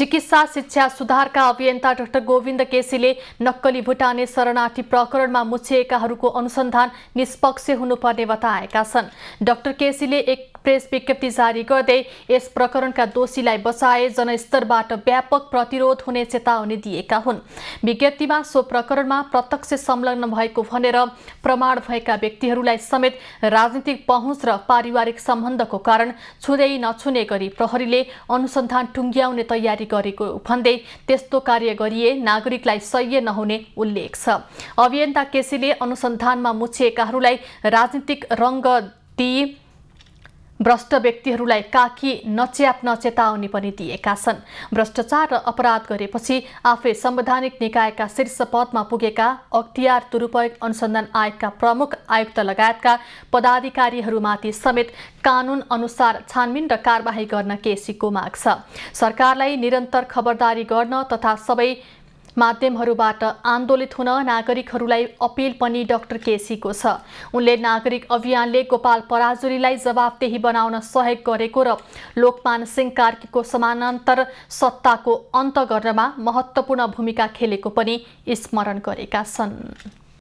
चिकित्सा शिक्षा सुधारका अभियन्ता डाक्टर गोविन्द केसीले नक्कली भुटाने शरणार्थी प्रकरणमा मुछिएकाहरूको अनुसन्धान निष्पक्ष हुनुपर्ने बताएका छन् डाक्टर केसीले एक प्रेस विज्ञप्ति जारी गर्दै यस प्रकरणका दोषीलाई बचाए जनस्तरबाट व्यापक प्रतिरोध हुने चेतावनी दिएका हुन् विज्ञप्तिमा सो प्रकरणमा प्रत्यक्ष संलग्न भएको भनेर प्रमाण भएका व्यक्तिहरूलाई समेत राजनीतिक पहुँच र पारिवारिक सम्बन्धको कारण छुँदै नछुने गरी प्रहरीले अनुसन्धान टुङ्ग्याउने तयारी गरेको भन्दै त्यस्तो कार्य गरिए नागरिकलाई सह्य नहुने उल्लेख छ अभियन्ता केसीले अनुसन्धानमा मुछिएकाहरूलाई राजनीतिक रङ्ग दिए भ्रष्ट व्यक्तिहरूलाई काकी नच्याप्न चेतावनी पनि दिएका छन् भ्रष्टाचार र अपराध गरेपछि आफै संवैधानिक निकायका शीर्ष पदमा पुगेका अख्तियार दुरुपयोग अनुसन्धान आयोगका प्रमुख आयुक्त लगायतका पदाधिकारीहरूमाथि समेत कानुन अनुसार छानबिन र कारवाही गर्न केसीको माग छ सरकारलाई निरन्तर खबरदारी गर्न तथा सबै माध्यमहरूबाट आन्दोलित हुन नागरिकहरूलाई अपिल पनि डाक्टर केसीको छ उनले नागरिक अभियानले गोपाल पराजुलीलाई जवाबदेही बनाउन सहयोग गरेको र लोकमान सिंह कार्कीको समानान्तर सत्ताको अन्त गर्नमा महत्त्वपूर्ण भूमिका खेलेको पनि स्मरण गरेका छन्